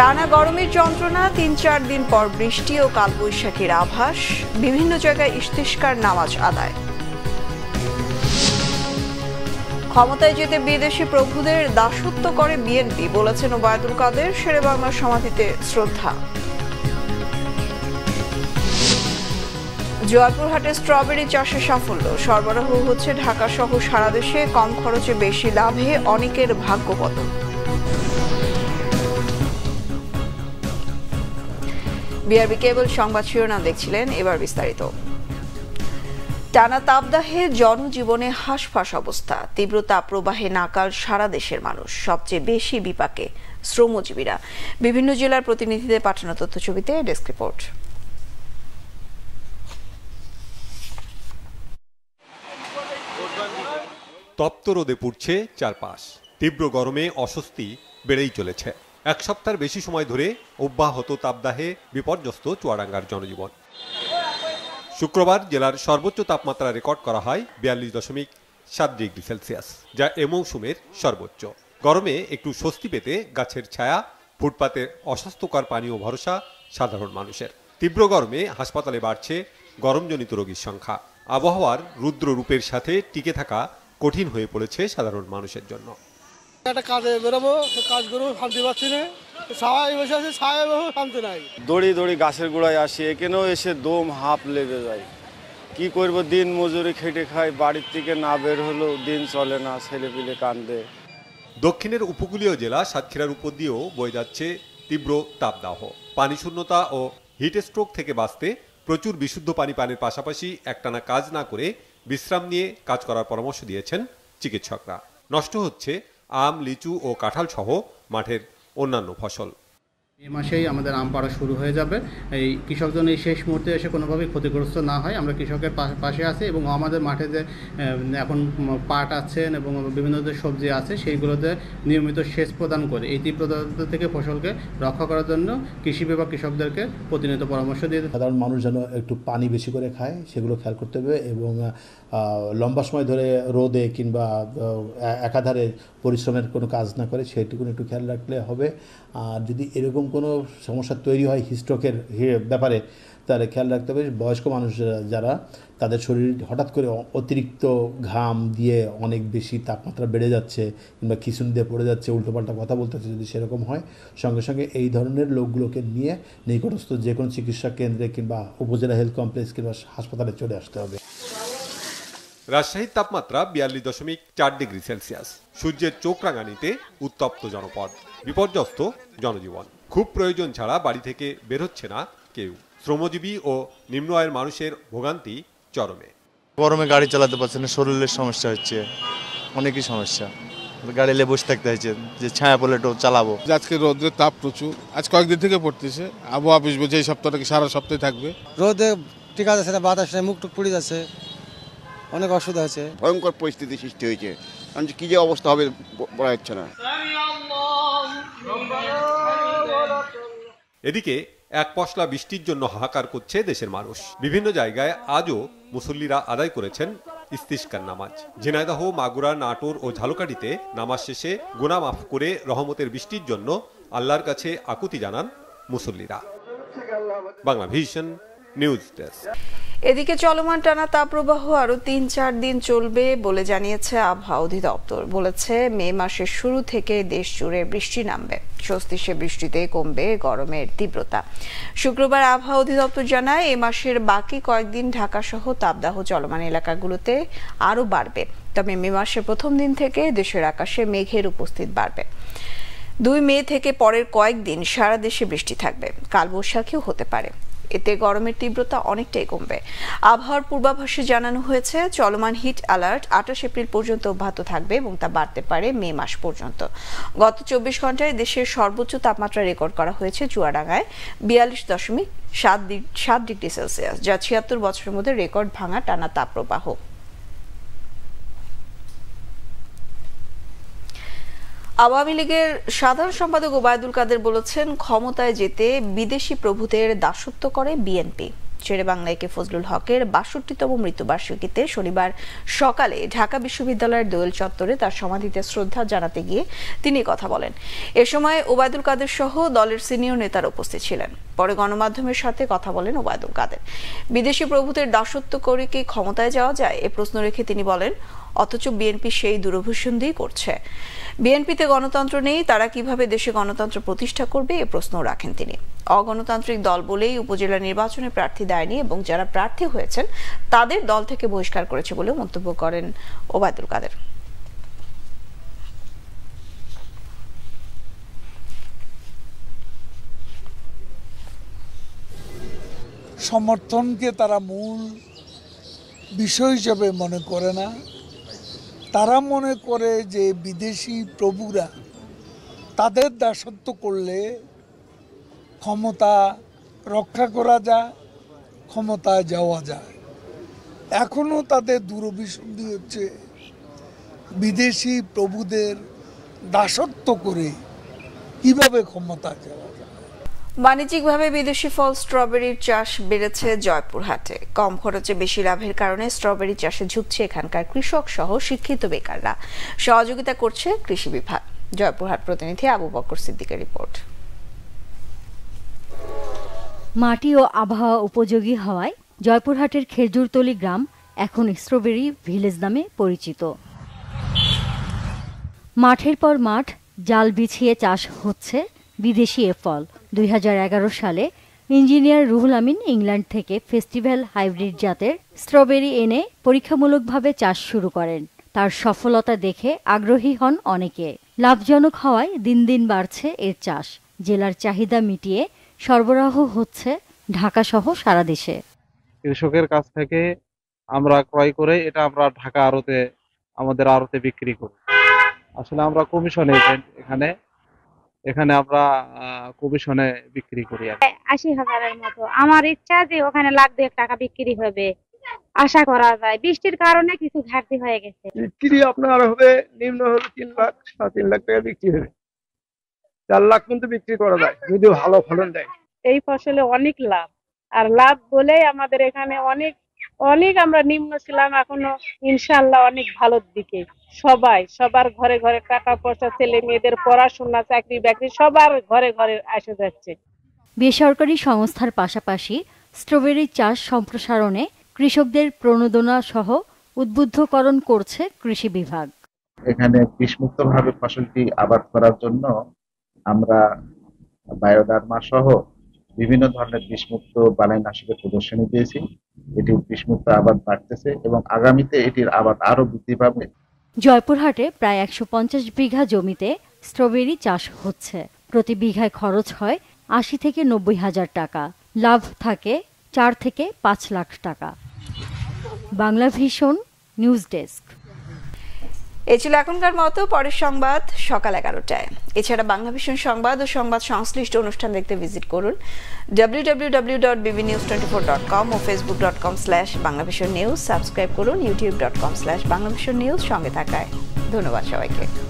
টানা গরমের যন্ত্রণা তিন চার দিন পর বৃষ্টি ও কালবৈশাখীর আভাস বিভিন্ন জায়গায় ইস্তিষ্কার নামাজ আদায় ক্ষমতায় যেতে বিদেশি প্রভুদের দাসত্ব করে বিএনপি বলেছেন ওবায়দুল কাদের শেরে বাংলার সমাধিতে শ্রদ্ধা জয়পুরহাটে স্ট্রবেরি চাষে সাফল্য সরবরাহ হচ্ছে ঢাকা সহ সারা দেশে কম খরচে বেশি লাভে অনেকের ভাগ্য বিআরবি কেবল সংবাদ শিরোনাম দেখছিলেন এবার বিস্তারিত টানা তাপদাহে জনজীবনে হাঁসফাঁস অবস্থা তীব্র তাপপ্রবাহে নাকাল সারা দেশের মানুষ সবচেয়ে বেশি বিপাকে শ্রমজীবীরা বিভিন্ন জেলার প্রতিনিধিদের পাঠানো ছবিতে ডেস্ক রিপোর্ট তপ্ত রোদে পুড়ছে চারপাশ তীব্র গরমে অস্বস্তি বেড়েই চলেছে এক সপ্তাহের বেশি সময় ধরে অব্যাহত তাপদাহে বিপর্যস্ত চুয়াডাঙ্গার জনজীবন শুক্রবার জেলার সর্বোচ্চ তাপমাত্রা রেকর্ড করা হয় বিয়াল্লিশ দশমিক সাত ডিগ্রি সেলসিয়াস যা এ মৌসুমের সর্বোচ্চ গরমে একটু স্বস্তি পেতে গাছের ছায়া ফুটপাতের অস্বাস্থ্যকর পানীয় ভরসা সাধারণ মানুষের তীব্র গরমে হাসপাতালে বাড়ছে গরমজনিত রোগীর সংখ্যা আবহাওয়ার রুদ্র রূপের সাথে টিকে থাকা কঠিন হয়ে পড়েছে সাধারণ মানুষের জন্য একটা কাজে বেরোবো কাজ করবো শান্তি পাচ্ছি না ছায় বসে আছে ছায় শান্তি নাই দড়ি দড়ি গাছের গোড়ায় আসি এখানেও এসে দম হাঁপ লেগে যায় কি করব দিন মজুরি খেটে খায় বাড়ির থেকে না বের হলো দিন চলে না ছেলে পিলে কান্দে দক্ষিণের উপকূলীয় জেলা সাতক্ষীরার উপর দিয়েও বয়ে যাচ্ছে তীব্র তাপদাহ পানি শূন্যতা ও হিটস্ট্রোক থেকে বাঁচতে প্রচুর বিশুদ্ধ পানি পানির পাশাপাশি একটানা কাজ না করে বিশ্রাম নিয়ে কাজ করার পরামর্শ দিয়েছেন চিকিৎসকরা নষ্ট হচ্ছে আম লিচু ও কাঁঠাল সহ মাঠের অন্যান্য ফসল মে মাসেই আমাদের আম পাড়া শুরু হয়ে যাবে এই কৃষকজন এই শেষ মুহূর্তে এসে কোনোভাবেই ক্ষতিগ্রস্ত না হয় আমরা কৃষকের পাশে আছি এবং আমাদের মাঠে যে এখন পাট আছেন এবং বিভিন্ন যে সবজি আছে সেইগুলোতে নিয়মিত সেচ প্রদান করে এই তীব্রতা থেকে ফসলকে রক্ষা করার জন্য কৃষি বিভাগ কৃষকদেরকে প্রতিনিয়ত পরামর্শ দিয়ে সাধারণ মানুষ যেন একটু পানি বেশি করে খায় সেগুলো খেয়াল করতে হবে এবং লম্বা সময় ধরে রোদে কিংবা একাধারে পরিশ্রমের কোনো কাজ না করে সেটুকুন একটু খেয়াল রাখলে হবে আর যদি এরকম কোনো সমস্যা তৈরি হয় হিস্ট্রোকের ব্যাপারে তাহলে খেয়াল রাখতে হবে বয়স্ক মানুষ যারা তাদের শরীর হঠাৎ করে অতিরিক্ত ঘাম দিয়ে অনেক বেশি তাপমাত্রা বেড়ে যাচ্ছে কিংবা খিচুন দিয়ে পড়ে যাচ্ছে উল্টোপাল্টা কথা বলতেছে যদি সেরকম হয় সঙ্গে সঙ্গে এই ধরনের লোকগুলোকে নিয়ে নিকটস্থ যে কোনো চিকিৎসা কেন্দ্রে কিংবা উপজেলা হেলথ কমপ্লেক্স কিংবা হাসপাতালে চলে আসতে হবে রাজশাহীর তাপমাত্রা বিয়াল্লিশ দশমিক চার ডিগ্রি সেলসিয়াস সূর্যের চোখ রাঙানিতে উত্তপ্ত জনপদ বিপর্যস্ত জনজীবন খুব প্রয়োজন ছাড়া বাড়ি থেকে বেরোচ্ছে না কেউ শ্রমজীবী ও নিম্ন আয়ের মানুষের ভোগান্তি চরমে গরমে গাড়ি চালাতে পারছে না শরীরের সমস্যা হচ্ছে অনেকই সমস্যা গাড়ি নিয়ে বসে থাকতে হয়েছে যে ছায়া পলেটো চালাবো আজকে রোদের তাপ প্রচুর আজ কয়েকদিন থেকে পড়তেছে আবহাওয়া বুঝবো যে এই সপ্তাহটাকে সারা সপ্তাহে থাকবে রোদে ঠিক আছে না বাতাস মুখ টুক পড়ে যাচ্ছে অনেক অসুবিধা আছে ভয়ঙ্কর পরিস্থিতি সৃষ্টি হয়েছে কি যে অবস্থা হবে বলা যাচ্ছে না এদিকে এক পশলা বৃষ্টির জন্য হাহাকার করছে দেশের মানুষ বিভিন্ন জায়গায় আজও মুসল্লিরা আদায় করেছেন ইস্তিস্কার নামাজ ঝিনাইদহ মাগুরা নাটোর ও ঝালকাঠিতে নামাজ শেষে গোনা মাফ করে রহমতের বৃষ্টির জন্য আল্লাহর কাছে আকুতি জানান মুসল্লিরা বাংলা ভিশন নিউজ ডেস্ক এদিকে চলমান টানা তাপপ্রবাহ আরও তিন চার দিন চলবে বলে জানিয়েছে আবহাওয়া অধিদপ্তর বলেছে মে মাসের শুরু থেকে দেশ জুড়ে বৃষ্টি নামবে সে বৃষ্টিতে কমবে গরমের তীব্রতা শুক্রবার আবহাওয়া অধিদপ্তর জানায় এ মাসের বাকি কয়েকদিন ঢাকাসহ তাপদাহ চলমান এলাকাগুলোতে আরও বাড়বে তবে মে মাসের প্রথম দিন থেকে দেশের আকাশে মেঘের উপস্থিত বাড়বে দুই মে থেকে পরের কয়েকদিন সারা দেশে বৃষ্টি থাকবে কালবৈশাখীও হতে পারে এতে গরমের তীব্রতা অনেকটাই কমবে আবহাওয়ার পূর্বাভাসে জানানো হয়েছে চলমান হিট অ্যালার্ট আঠাশ এপ্রিল পর্যন্ত অব্যাহত থাকবে এবং তা বাড়তে পারে মে মাস পর্যন্ত গত চব্বিশ ঘন্টায় দেশের সর্বোচ্চ তাপমাত্রা রেকর্ড করা হয়েছে চুয়াডাঙ্গায় বিয়াল্লিশ দশমিক সাত সাত ডিগ্রি সেলসিয়াস যা ছিয়াত্তর বছরের মধ্যে রেকর্ড ভাঙা টানা তাপপ্রবাহ আওয়ামী লীগের সাধারণ সম্পাদক ওবায়দুল কাদের বলেছেন ক্ষমতায় যেতে বিদেশি প্রভুদের দাসত্ব করে বিএনপি শেরে বাংলায় কে ফজলুল হকের বাষট্টিতম মৃত্যুবার্ষিকীতে শনিবার সকালে ঢাকা বিশ্ববিদ্যালয়ের দোয়েল চত্বরে তার সমাধিতে শ্রদ্ধা জানাতে গিয়ে তিনি কথা বলেন এ সময় ওবায়দুল কাদের সহ দলের সিনিয়র নেতার উপস্থিত ছিলেন পরে গণমাধ্যমের সাথে কথা বলেন ওবায়দুল কাদের বিদেশি প্রভুদের দাসত্ব করে কি ক্ষমতায় যাওয়া যায় এ প্রশ্ন রেখে তিনি বলেন অথচ বিএনপি সেই দুরভিসন্ধিই করছে বিএনপিতে গণতন্ত্র নেই তারা কিভাবে দেশে গণতন্ত্র প্রতিষ্ঠা করবে এ প্রশ্ন রাখেন তিনি অগণতান্ত্রিক দল বলেই উপজেলা নির্বাচনে প্রার্থী দেয়নি এবং যারা প্রার্থী হয়েছেন তাদের দল থেকে বহিষ্কার করেছে বলে মন্তব্য করেন ওবায়দুল কাদের সমর্থনকে তারা মূল বিষয় হিসাবে মনে করে না তারা মনে করে যে বিদেশি প্রভুরা তাদের দাসত্ব করলে ক্ষমতা রক্ষা করা যায় ক্ষমতায় যাওয়া যায় এখনও তাদের দুরভিসন্ধি হচ্ছে বিদেশি প্রভুদের দাসত্ব করে কিভাবে ক্ষমতা যাওয়া বাণিজ্যিকভাবে বিদেশি ফল স্ট্রবেরির চাষ বেড়েছে জয়পুরহাটে কম খরচে বেশি লাভের কারণে স্ট্রবেরি চাষে ঝুঁকছে এখানকার কৃষক সহ শিক্ষিত বেকাররা সহযোগিতা করছে কৃষি বিভাগ জয়পুরহাট প্রতিনিধি আবু বকর সিদ্দিকের রিপোর্ট মাটি ও আবহাওয়া উপযোগী হওয়ায় জয়পুরহাটের খেজুরতলি গ্রাম এখন স্ট্রবেরি ভিলেজ নামে পরিচিত মাঠের পর মাঠ জাল বিছিয়ে চাষ হচ্ছে বিদেশি এ ফল দুই সালে ইঞ্জিনিয়ার রুহুল আমিন ইংল্যান্ড থেকে ফেস্টিভ্যাল হাইব্রিড জাতের স্ট্রবেরি এনে পরীক্ষামূলকভাবে চাষ শুরু করেন তার সফলতা দেখে আগ্রহী হন অনেকে লাভজনক হওয়ায় দিন দিন বাড়ছে এর চাষ জেলার চাহিদা মিটিয়ে সরবরাহ হচ্ছে ঢাকা সহ সারা দেশে কৃষকের কাছ থেকে আমরা ক্রয় করে এটা আমরা ঢাকা আড়তে আমাদের আড়তে বিক্রি করি আসলে আমরা কমিশন এজেন্ট এখানে এখানে আমরা কমিশনে বিক্রি করি আশি হাজারের মতো আমার ইচ্ছা যে ওখানে লাখ দুয়েক টাকা বিক্রি হবে আশা করা যায় বৃষ্টির কারণে কিছু ঘাটতি হয়ে গেছে বিক্রি আপনার হবে নিম্ন হলে তিন লাখ সাড়ে তিন লাখ টাকা বিক্রি হবে চার লাখ কিন্তু বিক্রি করা যায় যদি ভালো ফলন দেয় এই ফসলে অনেক লাভ আর লাভ বলেই আমাদের এখানে অনেক অনেক আমরা নিম্ন ছিলাম এখনো ইনশাল্লাহ অনেক ভালোর দিকে সবাই সবার ঘরে ঘরে টাকা পয়সা ছেলে মেয়েদের পড়াশোনা চাকরি বাকরি সবার ঘরে ঘরে আসে যাচ্ছে বেসরকারি সংস্থার পাশাপাশি স্ট্রবেরি চাষ সম্প্রসারণে কৃষকদের প্রণোদনা সহ উদ্বুদ্ধকরণ করছে কৃষি বিভাগ এখানে ভাবে ফসলটি আবাদ করার জন্য আমরা বায়োডার্মা সহ বিভিন্ন ধরনের বিষমুক্ত নাশকের প্রদর্শনী দিয়েছি এটি বিষমুক্ত আবাদ বাড়তেছে এবং আগামীতে এটির আবাদ আরও বৃদ্ধি পাবে জয়পুরহাটে প্রায় একশো বিঘা জমিতে স্ট্রবেরি চাষ হচ্ছে প্রতি বিঘায় খরচ হয় আশি থেকে নব্বই হাজার টাকা লাভ থাকে চার থেকে পাঁচ লাখ টাকা বাংলা ভীষণ নিউজ ডেস্ক এ ছিল এখনকার মতো পরের সংবাদ সকাল এগারোটায় এছাড়া বাংলা ভীষণ সংবাদ ও সংবাদ সংশ্লিষ্ট অনুষ্ঠান দেখতে ভিজিট করুন W W dot BB news twenty four dot com ও Facebook dot com slash Bangla Bhishon news subscribe করুন YouTube dot com slash Bangla Bhishon news সঙ্গে থাকায় ধন্যবাদ সবাইকে